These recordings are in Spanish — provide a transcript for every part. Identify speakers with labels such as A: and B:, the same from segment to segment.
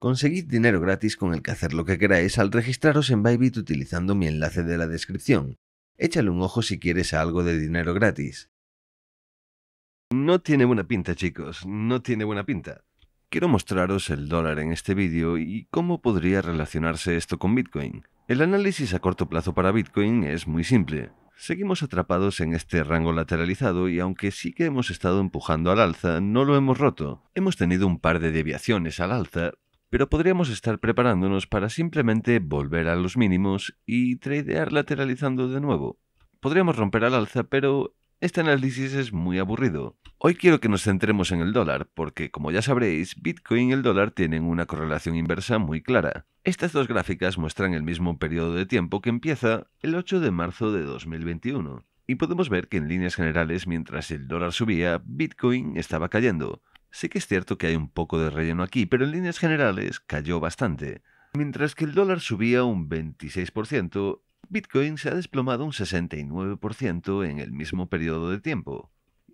A: Conseguid dinero gratis con el que hacer lo que queráis al registraros en Bybit utilizando mi enlace de la descripción. Échale un ojo si quieres algo de dinero gratis. No tiene buena pinta, chicos, no tiene buena pinta. Quiero mostraros el dólar en este vídeo y cómo podría relacionarse esto con Bitcoin. El análisis a corto plazo para Bitcoin es muy simple. Seguimos atrapados en este rango lateralizado y aunque sí que hemos estado empujando al alza, no lo hemos roto. Hemos tenido un par de deviaciones al alza, pero podríamos estar preparándonos para simplemente volver a los mínimos y tradear lateralizando de nuevo. Podríamos romper al alza, pero este análisis es muy aburrido. Hoy quiero que nos centremos en el dólar, porque como ya sabréis, Bitcoin y el dólar tienen una correlación inversa muy clara. Estas dos gráficas muestran el mismo periodo de tiempo que empieza el 8 de marzo de 2021. Y podemos ver que en líneas generales, mientras el dólar subía, Bitcoin estaba cayendo, Sé que es cierto que hay un poco de relleno aquí, pero en líneas generales cayó bastante. Mientras que el dólar subía un 26%, Bitcoin se ha desplomado un 69% en el mismo periodo de tiempo.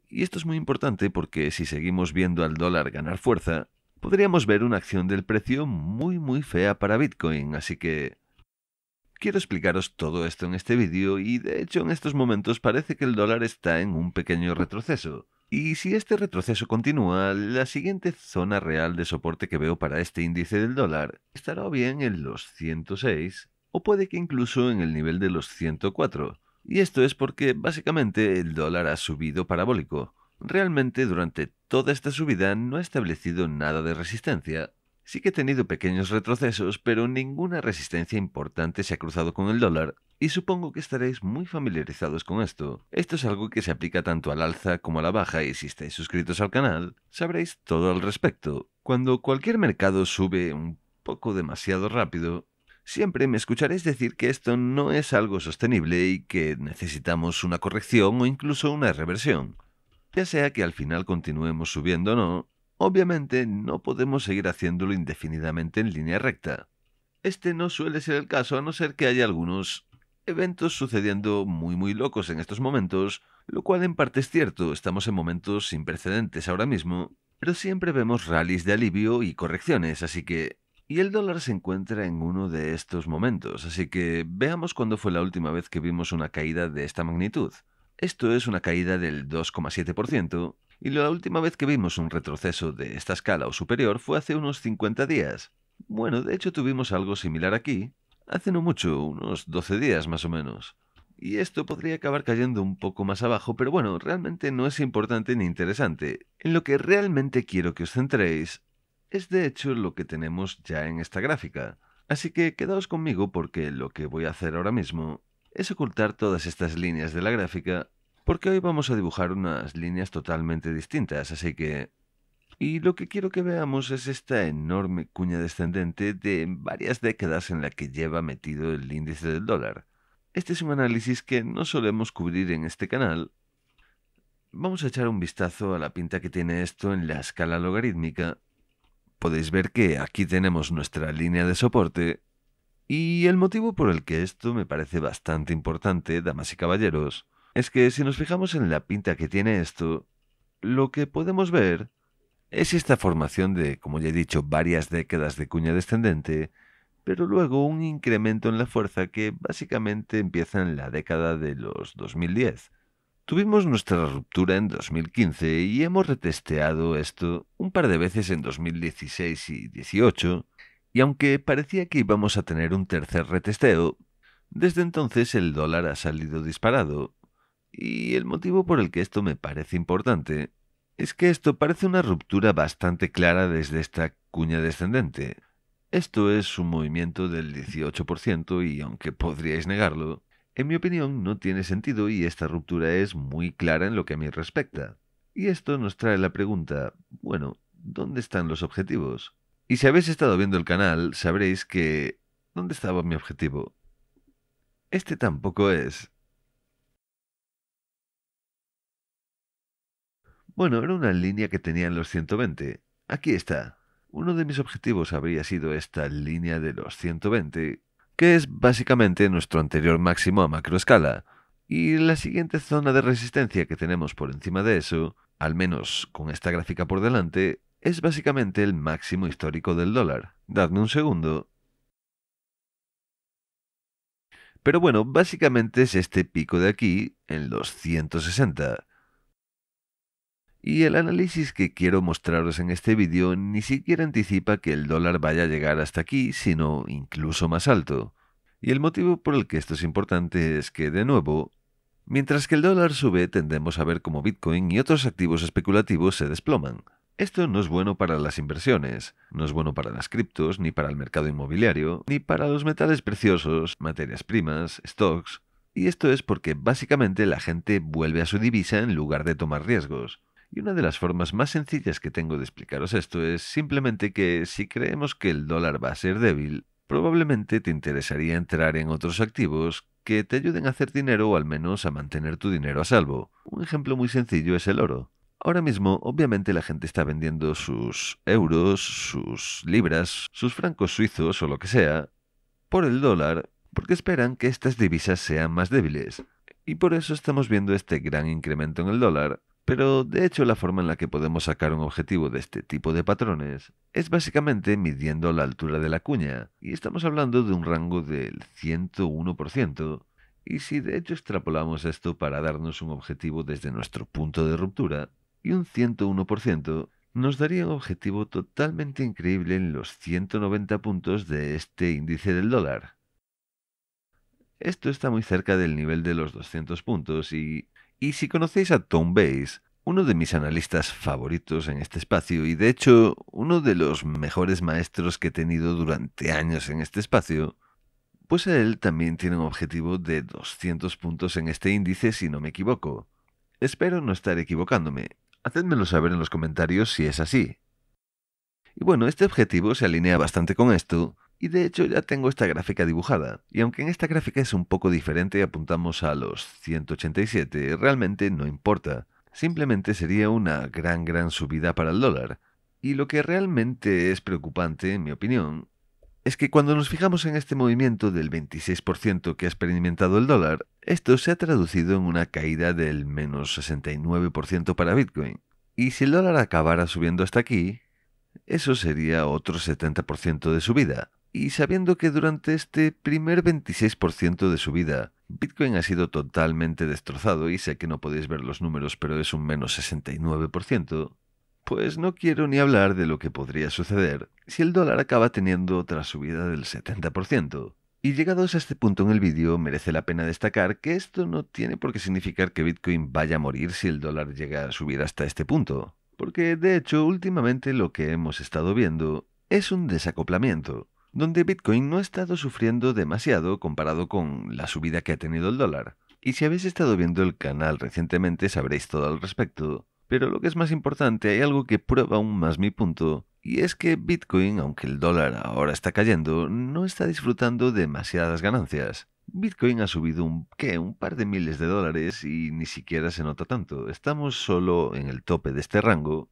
A: Y esto es muy importante porque si seguimos viendo al dólar ganar fuerza, podríamos ver una acción del precio muy muy fea para Bitcoin, así que... Quiero explicaros todo esto en este vídeo y de hecho en estos momentos parece que el dólar está en un pequeño retroceso. Y si este retroceso continúa, la siguiente zona real de soporte que veo para este índice del dólar estará bien en los 106 o puede que incluso en el nivel de los 104. Y esto es porque básicamente el dólar ha subido parabólico. Realmente durante toda esta subida no ha establecido nada de resistencia, Sí que he tenido pequeños retrocesos, pero ninguna resistencia importante se ha cruzado con el dólar y supongo que estaréis muy familiarizados con esto. Esto es algo que se aplica tanto al alza como a la baja y si estáis suscritos al canal sabréis todo al respecto. Cuando cualquier mercado sube un poco demasiado rápido, siempre me escucharéis decir que esto no es algo sostenible y que necesitamos una corrección o incluso una reversión. Ya sea que al final continuemos subiendo o no, Obviamente no podemos seguir haciéndolo indefinidamente en línea recta. Este no suele ser el caso a no ser que haya algunos eventos sucediendo muy muy locos en estos momentos, lo cual en parte es cierto, estamos en momentos sin precedentes ahora mismo, pero siempre vemos rallies de alivio y correcciones, así que... Y el dólar se encuentra en uno de estos momentos, así que veamos cuándo fue la última vez que vimos una caída de esta magnitud. Esto es una caída del 2,7%, y la última vez que vimos un retroceso de esta escala o superior fue hace unos 50 días. Bueno, de hecho tuvimos algo similar aquí, hace no mucho, unos 12 días más o menos. Y esto podría acabar cayendo un poco más abajo, pero bueno, realmente no es importante ni interesante. En lo que realmente quiero que os centréis es de hecho lo que tenemos ya en esta gráfica. Así que quedaos conmigo porque lo que voy a hacer ahora mismo es ocultar todas estas líneas de la gráfica porque hoy vamos a dibujar unas líneas totalmente distintas, así que... Y lo que quiero que veamos es esta enorme cuña descendente de varias décadas en la que lleva metido el índice del dólar. Este es un análisis que no solemos cubrir en este canal. Vamos a echar un vistazo a la pinta que tiene esto en la escala logarítmica. Podéis ver que aquí tenemos nuestra línea de soporte. Y el motivo por el que esto me parece bastante importante, damas y caballeros, es que si nos fijamos en la pinta que tiene esto, lo que podemos ver es esta formación de, como ya he dicho, varias décadas de cuña descendente, pero luego un incremento en la fuerza que básicamente empieza en la década de los 2010. Tuvimos nuestra ruptura en 2015 y hemos retesteado esto un par de veces en 2016 y 18, y aunque parecía que íbamos a tener un tercer retesteo, desde entonces el dólar ha salido disparado, y el motivo por el que esto me parece importante es que esto parece una ruptura bastante clara desde esta cuña descendente. Esto es un movimiento del 18% y aunque podríais negarlo, en mi opinión no tiene sentido y esta ruptura es muy clara en lo que a mí respecta. Y esto nos trae la pregunta, bueno, ¿dónde están los objetivos? Y si habéis estado viendo el canal, sabréis que... ¿Dónde estaba mi objetivo? Este tampoco es. Bueno, era una línea que tenía en los 120. Aquí está. Uno de mis objetivos habría sido esta línea de los 120, que es básicamente nuestro anterior máximo a macroescala. Y la siguiente zona de resistencia que tenemos por encima de eso, al menos con esta gráfica por delante, es básicamente el máximo histórico del dólar. Dadme un segundo. Pero bueno, básicamente es este pico de aquí, en los 160. Y el análisis que quiero mostraros en este vídeo ni siquiera anticipa que el dólar vaya a llegar hasta aquí, sino incluso más alto. Y el motivo por el que esto es importante es que, de nuevo, mientras que el dólar sube tendemos a ver cómo Bitcoin y otros activos especulativos se desploman. Esto no es bueno para las inversiones, no es bueno para las criptos, ni para el mercado inmobiliario, ni para los metales preciosos, materias primas, stocks, y esto es porque básicamente la gente vuelve a su divisa en lugar de tomar riesgos. Y una de las formas más sencillas que tengo de explicaros esto es simplemente que si creemos que el dólar va a ser débil, probablemente te interesaría entrar en otros activos que te ayuden a hacer dinero o al menos a mantener tu dinero a salvo. Un ejemplo muy sencillo es el oro. Ahora mismo, obviamente, la gente está vendiendo sus euros, sus libras, sus francos suizos o lo que sea, por el dólar, porque esperan que estas divisas sean más débiles. Y por eso estamos viendo este gran incremento en el dólar, pero de hecho la forma en la que podemos sacar un objetivo de este tipo de patrones es básicamente midiendo la altura de la cuña, y estamos hablando de un rango del 101%, y si de hecho extrapolamos esto para darnos un objetivo desde nuestro punto de ruptura, y un 101%, nos daría un objetivo totalmente increíble en los 190 puntos de este índice del dólar. Esto está muy cerca del nivel de los 200 puntos y y si conocéis a Tom Bays, uno de mis analistas favoritos en este espacio y de hecho uno de los mejores maestros que he tenido durante años en este espacio, pues él también tiene un objetivo de 200 puntos en este índice si no me equivoco. Espero no estar equivocándome. Hacedmelo saber en los comentarios si es así. Y bueno, este objetivo se alinea bastante con esto, y de hecho ya tengo esta gráfica dibujada, y aunque en esta gráfica es un poco diferente y apuntamos a los 187, realmente no importa. Simplemente sería una gran gran subida para el dólar. Y lo que realmente es preocupante, en mi opinión, es que cuando nos fijamos en este movimiento del 26% que ha experimentado el dólar, esto se ha traducido en una caída del menos 69% para Bitcoin. Y si el dólar acabara subiendo hasta aquí, eso sería otro 70% de subida y sabiendo que durante este primer 26% de su vida, Bitcoin ha sido totalmente destrozado y sé que no podéis ver los números, pero es un menos 69%, pues no quiero ni hablar de lo que podría suceder si el dólar acaba teniendo otra subida del 70%. Y llegados a este punto en el vídeo, merece la pena destacar que esto no tiene por qué significar que Bitcoin vaya a morir si el dólar llega a subir hasta este punto, porque de hecho últimamente lo que hemos estado viendo es un desacoplamiento donde Bitcoin no ha estado sufriendo demasiado comparado con la subida que ha tenido el dólar. Y si habéis estado viendo el canal recientemente sabréis todo al respecto. Pero lo que es más importante, hay algo que prueba aún más mi punto, y es que Bitcoin, aunque el dólar ahora está cayendo, no está disfrutando demasiadas ganancias. Bitcoin ha subido un, ¿qué? un par de miles de dólares y ni siquiera se nota tanto. Estamos solo en el tope de este rango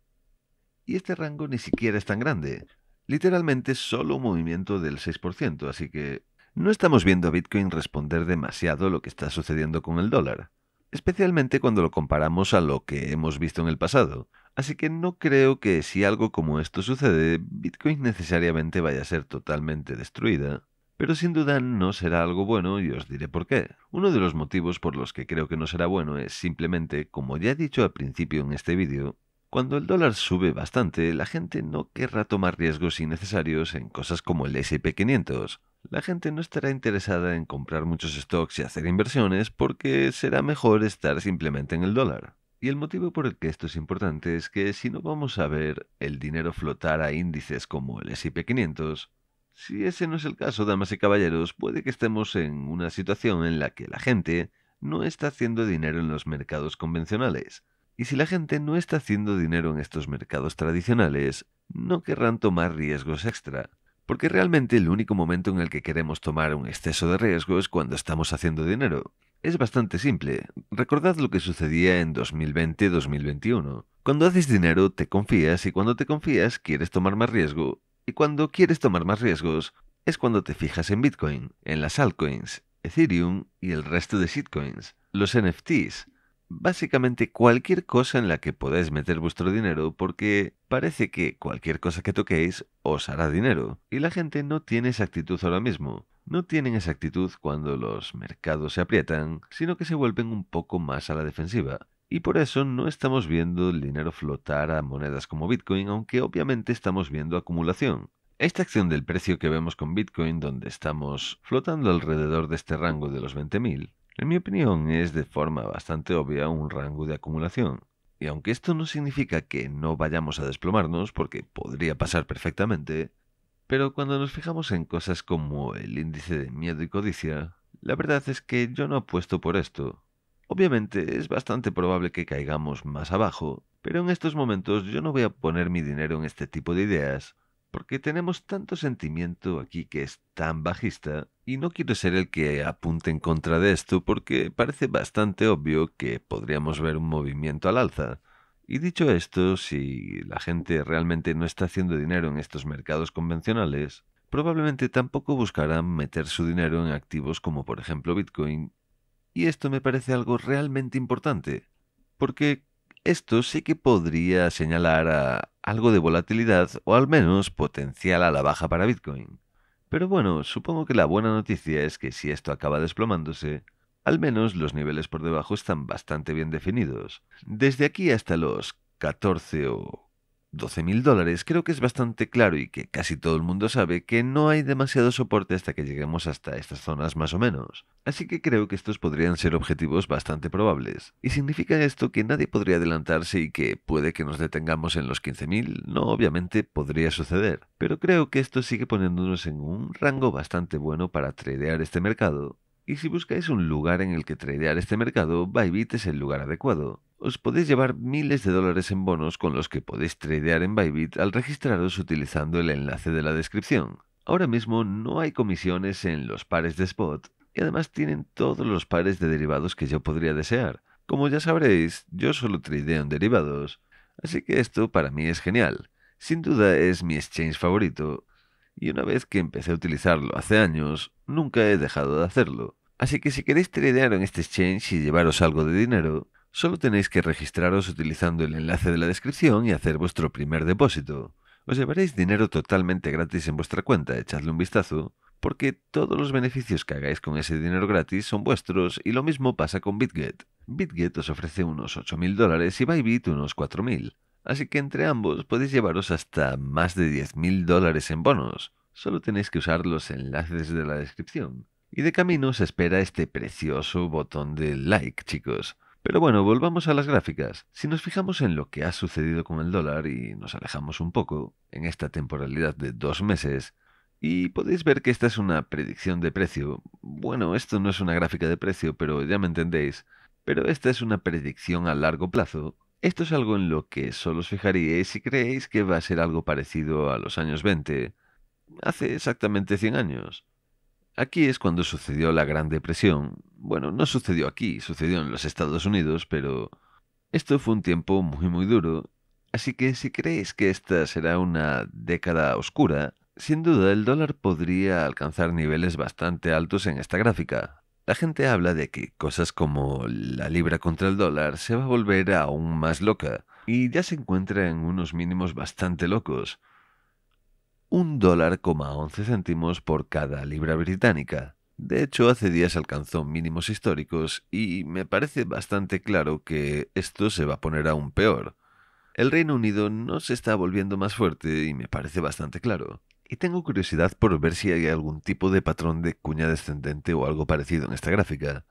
A: y este rango ni siquiera es tan grande. Literalmente solo un movimiento del 6%, así que no estamos viendo a Bitcoin responder demasiado a lo que está sucediendo con el dólar, especialmente cuando lo comparamos a lo que hemos visto en el pasado. Así que no creo que si algo como esto sucede, Bitcoin necesariamente vaya a ser totalmente destruida, pero sin duda no será algo bueno y os diré por qué. Uno de los motivos por los que creo que no será bueno es simplemente, como ya he dicho al principio en este vídeo, cuando el dólar sube bastante, la gente no querrá tomar riesgos innecesarios en cosas como el SP500. La gente no estará interesada en comprar muchos stocks y hacer inversiones porque será mejor estar simplemente en el dólar. Y el motivo por el que esto es importante es que si no vamos a ver el dinero flotar a índices como el SP500, si ese no es el caso, damas y caballeros, puede que estemos en una situación en la que la gente no está haciendo dinero en los mercados convencionales, y si la gente no está haciendo dinero en estos mercados tradicionales, no querrán tomar riesgos extra. Porque realmente el único momento en el que queremos tomar un exceso de riesgo es cuando estamos haciendo dinero. Es bastante simple. Recordad lo que sucedía en 2020-2021. Cuando haces dinero te confías y cuando te confías quieres tomar más riesgo. Y cuando quieres tomar más riesgos es cuando te fijas en Bitcoin, en las altcoins, Ethereum y el resto de shitcoins, los NFTs, básicamente cualquier cosa en la que podáis meter vuestro dinero porque parece que cualquier cosa que toquéis os hará dinero. Y la gente no tiene esa actitud ahora mismo. No tienen esa actitud cuando los mercados se aprietan, sino que se vuelven un poco más a la defensiva. Y por eso no estamos viendo el dinero flotar a monedas como Bitcoin, aunque obviamente estamos viendo acumulación. Esta acción del precio que vemos con Bitcoin, donde estamos flotando alrededor de este rango de los 20.000, en mi opinión es de forma bastante obvia un rango de acumulación, y aunque esto no significa que no vayamos a desplomarnos, porque podría pasar perfectamente, pero cuando nos fijamos en cosas como el índice de miedo y codicia, la verdad es que yo no apuesto por esto. Obviamente es bastante probable que caigamos más abajo, pero en estos momentos yo no voy a poner mi dinero en este tipo de ideas, porque tenemos tanto sentimiento aquí que es tan bajista, y no quiero ser el que apunte en contra de esto, porque parece bastante obvio que podríamos ver un movimiento al alza. Y dicho esto, si la gente realmente no está haciendo dinero en estos mercados convencionales, probablemente tampoco buscarán meter su dinero en activos como por ejemplo Bitcoin. Y esto me parece algo realmente importante, porque esto sí que podría señalar algo de volatilidad o al menos potencial a la baja para Bitcoin. Pero bueno, supongo que la buena noticia es que si esto acaba desplomándose, al menos los niveles por debajo están bastante bien definidos. Desde aquí hasta los 14 o 12.000 dólares, creo que es bastante claro y que casi todo el mundo sabe que no hay demasiado soporte hasta que lleguemos hasta estas zonas más o menos. Así que creo que estos podrían ser objetivos bastante probables. Y significa esto que nadie podría adelantarse y que puede que nos detengamos en los 15.000, no obviamente podría suceder. Pero creo que esto sigue poniéndonos en un rango bastante bueno para tradear este mercado. Y si buscáis un lugar en el que tradear este mercado, Bybit es el lugar adecuado os podéis llevar miles de dólares en bonos con los que podéis tradear en Bybit al registraros utilizando el enlace de la descripción. Ahora mismo no hay comisiones en los pares de spot y además tienen todos los pares de derivados que yo podría desear. Como ya sabréis, yo solo tradeo en derivados, así que esto para mí es genial. Sin duda es mi exchange favorito y una vez que empecé a utilizarlo hace años, nunca he dejado de hacerlo. Así que si queréis tradear en este exchange y llevaros algo de dinero, Solo tenéis que registraros utilizando el enlace de la descripción y hacer vuestro primer depósito. Os llevaréis dinero totalmente gratis en vuestra cuenta, echadle un vistazo, porque todos los beneficios que hagáis con ese dinero gratis son vuestros y lo mismo pasa con BitGet. BitGet os ofrece unos 8.000 dólares y Bybit unos 4.000, así que entre ambos podéis llevaros hasta más de 10.000 dólares en bonos. Solo tenéis que usar los enlaces de la descripción. Y de camino se espera este precioso botón de like, chicos. Pero bueno, volvamos a las gráficas. Si nos fijamos en lo que ha sucedido con el dólar y nos alejamos un poco, en esta temporalidad de dos meses, y podéis ver que esta es una predicción de precio. Bueno, esto no es una gráfica de precio, pero ya me entendéis. Pero esta es una predicción a largo plazo. Esto es algo en lo que solo os fijaríais si creéis que va a ser algo parecido a los años 20, hace exactamente 100 años. Aquí es cuando sucedió la Gran Depresión. Bueno, no sucedió aquí, sucedió en los Estados Unidos, pero esto fue un tiempo muy muy duro, así que si creéis que esta será una década oscura, sin duda el dólar podría alcanzar niveles bastante altos en esta gráfica. La gente habla de que cosas como la libra contra el dólar se va a volver aún más loca, y ya se encuentra en unos mínimos bastante locos un dólar coma 11 céntimos por cada libra británica. De hecho, hace días alcanzó mínimos históricos y me parece bastante claro que esto se va a poner aún peor. El Reino Unido no se está volviendo más fuerte y me parece bastante claro. Y tengo curiosidad por ver si hay algún tipo de patrón de cuña descendente o algo parecido en esta gráfica.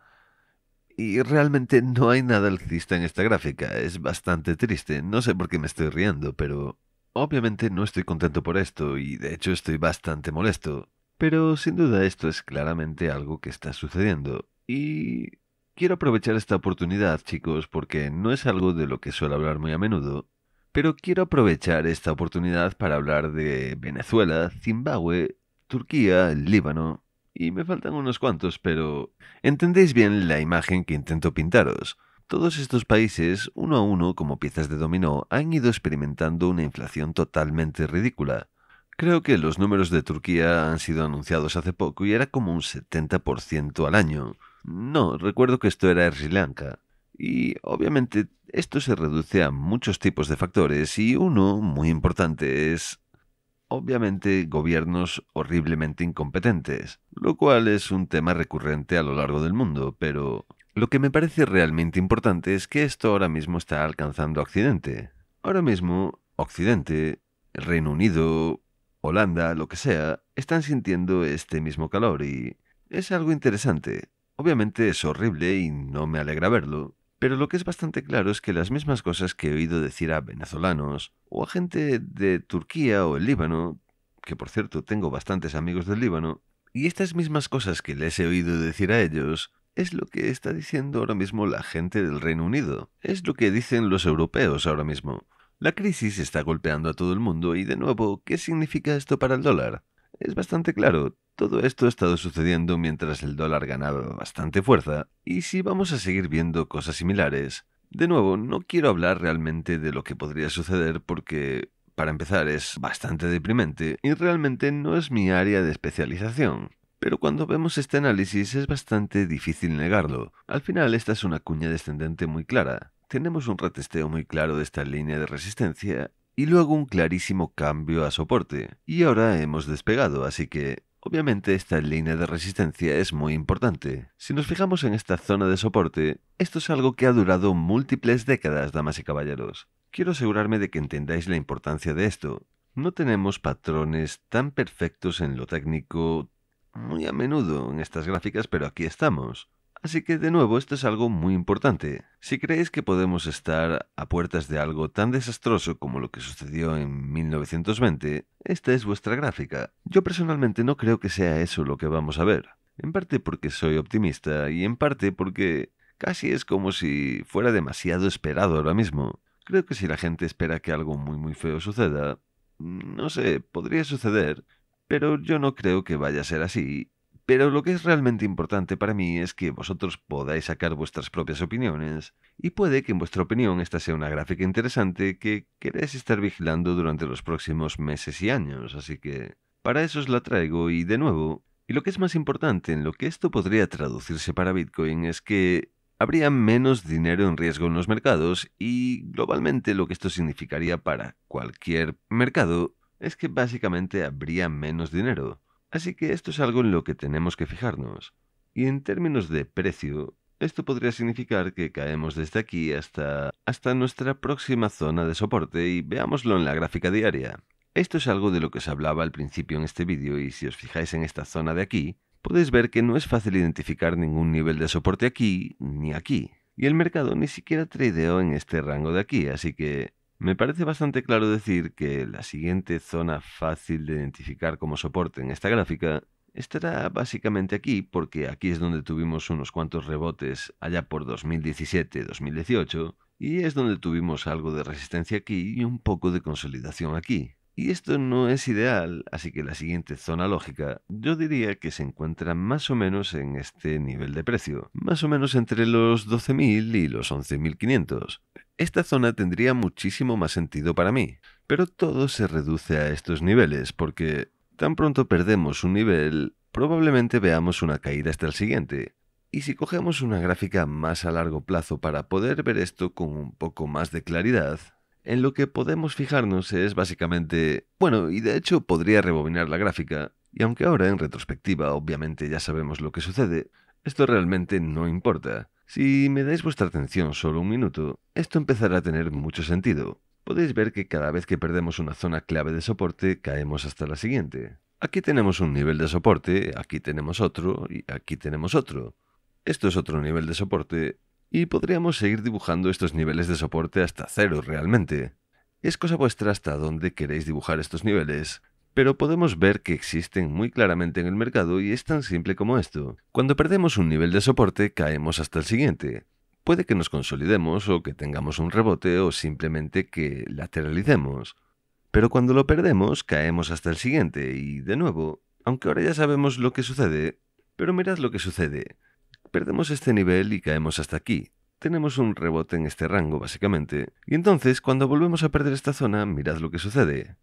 A: Y realmente no hay nada alcista en esta gráfica, es bastante triste, no sé por qué me estoy riendo, pero Obviamente no estoy contento por esto y de hecho estoy bastante molesto, pero sin duda esto es claramente algo que está sucediendo y quiero aprovechar esta oportunidad chicos porque no es algo de lo que suelo hablar muy a menudo, pero quiero aprovechar esta oportunidad para hablar de Venezuela, Zimbabue, Turquía, Líbano y me faltan unos cuantos, pero entendéis bien la imagen que intento pintaros. Todos estos países, uno a uno como piezas de dominó, han ido experimentando una inflación totalmente ridícula. Creo que los números de Turquía han sido anunciados hace poco y era como un 70% al año. No, recuerdo que esto era Sri Lanka. Y obviamente esto se reduce a muchos tipos de factores y uno muy importante es obviamente gobiernos horriblemente incompetentes, lo cual es un tema recurrente a lo largo del mundo, pero lo que me parece realmente importante es que esto ahora mismo está alcanzando Occidente. Ahora mismo, Occidente, Reino Unido, Holanda, lo que sea, están sintiendo este mismo calor y es algo interesante. Obviamente es horrible y no me alegra verlo, pero lo que es bastante claro es que las mismas cosas que he oído decir a venezolanos o a gente de Turquía o el Líbano, que por cierto tengo bastantes amigos del Líbano, y estas mismas cosas que les he oído decir a ellos, es lo que está diciendo ahora mismo la gente del Reino Unido. Es lo que dicen los europeos ahora mismo. La crisis está golpeando a todo el mundo y de nuevo, ¿qué significa esto para el dólar? Es bastante claro, todo esto ha estado sucediendo mientras el dólar ganaba bastante fuerza y si vamos a seguir viendo cosas similares. De nuevo, no quiero hablar realmente de lo que podría suceder porque, para empezar, es bastante deprimente y realmente no es mi área de especialización. Pero cuando vemos este análisis es bastante difícil negarlo. Al final esta es una cuña descendente muy clara. Tenemos un retesteo muy claro de esta línea de resistencia y luego un clarísimo cambio a soporte. Y ahora hemos despegado, así que Obviamente esta línea de resistencia es muy importante. Si nos fijamos en esta zona de soporte, esto es algo que ha durado múltiples décadas, damas y caballeros. Quiero asegurarme de que entendáis la importancia de esto. No tenemos patrones tan perfectos en lo técnico, muy a menudo en estas gráficas, pero aquí estamos. Así que de nuevo esto es algo muy importante. Si creéis que podemos estar a puertas de algo tan desastroso como lo que sucedió en 1920, esta es vuestra gráfica. Yo personalmente no creo que sea eso lo que vamos a ver. En parte porque soy optimista y en parte porque casi es como si fuera demasiado esperado ahora mismo. Creo que si la gente espera que algo muy muy feo suceda, mm, no sé, podría suceder, pero yo no creo que vaya a ser así. Pero lo que es realmente importante para mí es que vosotros podáis sacar vuestras propias opiniones, y puede que en vuestra opinión esta sea una gráfica interesante que queréis estar vigilando durante los próximos meses y años, así que para eso os la traigo y de nuevo, y lo que es más importante en lo que esto podría traducirse para Bitcoin es que habría menos dinero en riesgo en los mercados y globalmente lo que esto significaría para cualquier mercado es que básicamente habría menos dinero. Así que esto es algo en lo que tenemos que fijarnos. Y en términos de precio, esto podría significar que caemos desde aquí hasta, hasta nuestra próxima zona de soporte y veámoslo en la gráfica diaria. Esto es algo de lo que os hablaba al principio en este vídeo y si os fijáis en esta zona de aquí, podéis ver que no es fácil identificar ningún nivel de soporte aquí ni aquí. Y el mercado ni siquiera tradeó en este rango de aquí, así que me parece bastante claro decir que la siguiente zona fácil de identificar como soporte en esta gráfica estará básicamente aquí, porque aquí es donde tuvimos unos cuantos rebotes allá por 2017-2018, y es donde tuvimos algo de resistencia aquí y un poco de consolidación aquí. Y esto no es ideal, así que la siguiente zona lógica yo diría que se encuentra más o menos en este nivel de precio, más o menos entre los 12.000 y los 11.500. Esta zona tendría muchísimo más sentido para mí, pero todo se reduce a estos niveles porque tan pronto perdemos un nivel, probablemente veamos una caída hasta el siguiente. Y si cogemos una gráfica más a largo plazo para poder ver esto con un poco más de claridad, en lo que podemos fijarnos es básicamente, bueno, y de hecho podría rebobinar la gráfica, y aunque ahora en retrospectiva obviamente ya sabemos lo que sucede, esto realmente no importa. Si me dais vuestra atención solo un minuto, esto empezará a tener mucho sentido. Podéis ver que cada vez que perdemos una zona clave de soporte caemos hasta la siguiente. Aquí tenemos un nivel de soporte, aquí tenemos otro y aquí tenemos otro. Esto es otro nivel de soporte y podríamos seguir dibujando estos niveles de soporte hasta cero realmente. Es cosa vuestra hasta dónde queréis dibujar estos niveles, pero podemos ver que existen muy claramente en el mercado y es tan simple como esto. Cuando perdemos un nivel de soporte caemos hasta el siguiente. Puede que nos consolidemos o que tengamos un rebote o simplemente que lateralicemos. Pero cuando lo perdemos caemos hasta el siguiente y de nuevo, aunque ahora ya sabemos lo que sucede, pero mirad lo que sucede. Perdemos este nivel y caemos hasta aquí. Tenemos un rebote en este rango, básicamente. Y entonces, cuando volvemos a perder esta zona, mirad lo que sucede.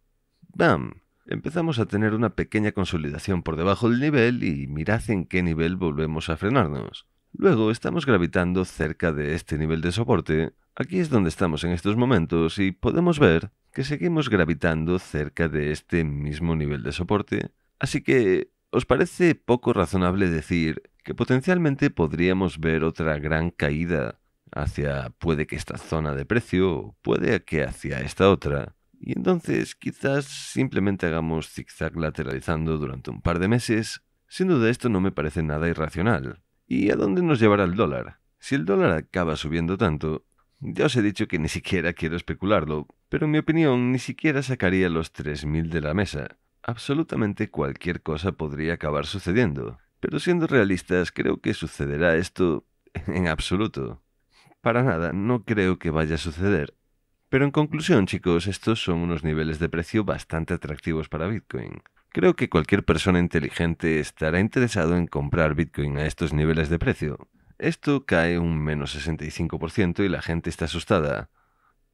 A: ¡Bam! Empezamos a tener una pequeña consolidación por debajo del nivel y mirad en qué nivel volvemos a frenarnos. Luego estamos gravitando cerca de este nivel de soporte, aquí es donde estamos en estos momentos y podemos ver que seguimos gravitando cerca de este mismo nivel de soporte, así que ¿os parece poco razonable decir que potencialmente podríamos ver otra gran caída hacia puede que esta zona de precio, puede que hacia esta otra, y entonces quizás simplemente hagamos zigzag lateralizando durante un par de meses. Sin duda esto no me parece nada irracional. ¿Y a dónde nos llevará el dólar? Si el dólar acaba subiendo tanto, ya os he dicho que ni siquiera quiero especularlo, pero en mi opinión ni siquiera sacaría los 3.000 de la mesa. Absolutamente cualquier cosa podría acabar sucediendo. Pero siendo realistas, creo que sucederá esto en absoluto. Para nada, no creo que vaya a suceder. Pero en conclusión, chicos, estos son unos niveles de precio bastante atractivos para Bitcoin. Creo que cualquier persona inteligente estará interesado en comprar Bitcoin a estos niveles de precio. Esto cae un menos 65% y la gente está asustada.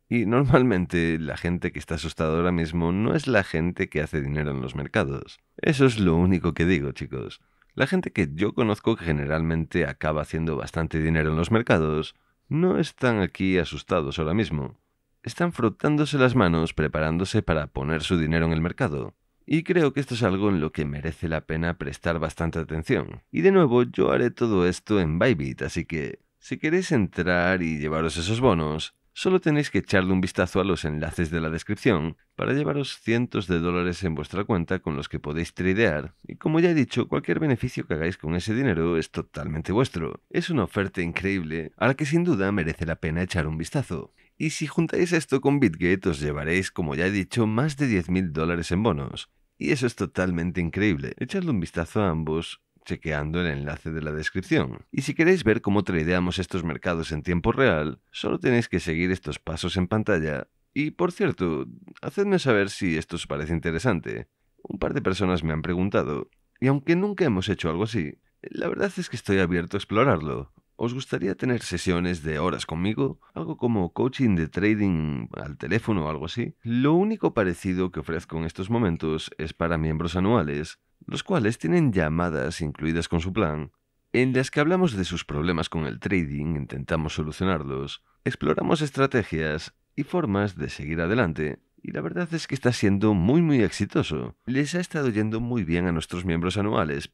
A: Y normalmente la gente que está asustada ahora mismo no es la gente que hace dinero en los mercados. Eso es lo único que digo, chicos. La gente que yo conozco que generalmente acaba haciendo bastante dinero en los mercados, no están aquí asustados ahora mismo. Están frotándose las manos preparándose para poner su dinero en el mercado. Y creo que esto es algo en lo que merece la pena prestar bastante atención. Y de nuevo, yo haré todo esto en Bybit, así que si queréis entrar y llevaros esos bonos, Solo tenéis que echarle un vistazo a los enlaces de la descripción para llevaros cientos de dólares en vuestra cuenta con los que podéis tradear. Y como ya he dicho, cualquier beneficio que hagáis con ese dinero es totalmente vuestro. Es una oferta increíble a la que sin duda merece la pena echar un vistazo. Y si juntáis esto con BitGate os llevaréis, como ya he dicho, más de 10.000 dólares en bonos. Y eso es totalmente increíble. Echarle un vistazo a ambos chequeando el enlace de la descripción. Y si queréis ver cómo tradeamos estos mercados en tiempo real, solo tenéis que seguir estos pasos en pantalla. Y por cierto, hacedme saber si esto os parece interesante. Un par de personas me han preguntado, y aunque nunca hemos hecho algo así, la verdad es que estoy abierto a explorarlo. ¿Os gustaría tener sesiones de horas conmigo? ¿Algo como coaching de trading al teléfono o algo así? Lo único parecido que ofrezco en estos momentos es para miembros anuales, los cuales tienen llamadas incluidas con su plan, en las que hablamos de sus problemas con el trading, intentamos solucionarlos, exploramos estrategias y formas de seguir adelante, y la verdad es que está siendo muy muy exitoso. Les ha estado yendo muy bien a nuestros miembros anuales.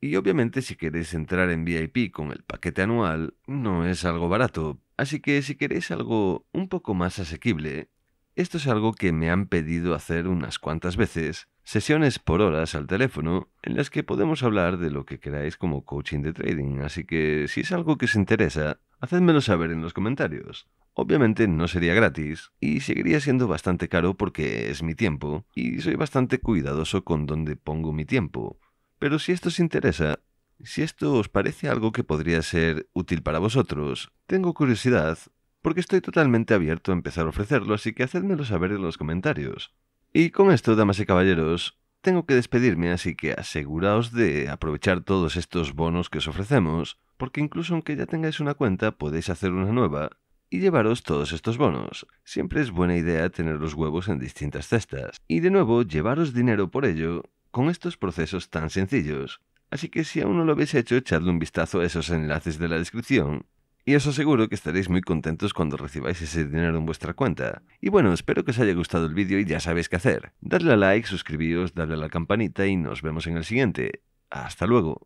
A: Y obviamente si queréis entrar en VIP con el paquete anual, no es algo barato. Así que si queréis algo un poco más asequible, esto es algo que me han pedido hacer unas cuantas veces, sesiones por horas al teléfono, en las que podemos hablar de lo que queráis como coaching de trading, así que si es algo que os interesa, hacedmelo saber en los comentarios. Obviamente no sería gratis y seguiría siendo bastante caro porque es mi tiempo y soy bastante cuidadoso con dónde pongo mi tiempo. Pero si esto os interesa, si esto os parece algo que podría ser útil para vosotros, tengo curiosidad, porque estoy totalmente abierto a empezar a ofrecerlo, así que hacedmelo saber en los comentarios. Y con esto, damas y caballeros, tengo que despedirme, así que aseguraos de aprovechar todos estos bonos que os ofrecemos, porque incluso aunque ya tengáis una cuenta, podéis hacer una nueva y llevaros todos estos bonos. Siempre es buena idea tener los huevos en distintas cestas, y de nuevo llevaros dinero por ello con estos procesos tan sencillos. Así que si aún no lo habéis hecho, echadle un vistazo a esos enlaces de la descripción y os aseguro que estaréis muy contentos cuando recibáis ese dinero en vuestra cuenta. Y bueno, espero que os haya gustado el vídeo y ya sabéis qué hacer. Dadle a like, suscribiros, dadle a la campanita y nos vemos en el siguiente. Hasta luego.